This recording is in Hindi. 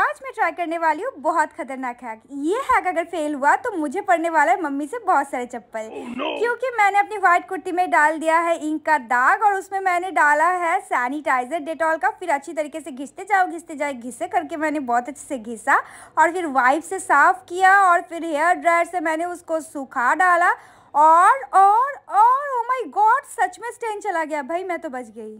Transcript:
आज मैं ट्राई करने वाली हूँ बहुत खतरनाक हैक ये हैक अगर फेल हुआ तो मुझे पड़ने वाला है मम्मी से बहुत सारे चप्पल oh, no. क्योंकि मैंने अपनी व्हाइट कुर्ती में डाल दिया है इंक का दाग और उसमें मैंने डाला है सैनिटाइजर डेटॉल का फिर अच्छी तरीके से घिसते जाओ घिसते जाए घिसे करके मैंने बहुत अच्छे से घिसा और फिर वाइफ से साफ किया और फिर हेयर ड्रायर से मैंने उसको सूखा डाला और और और ओ माय गॉड सच में स्टेन चला गया भाई मैं तो बच गई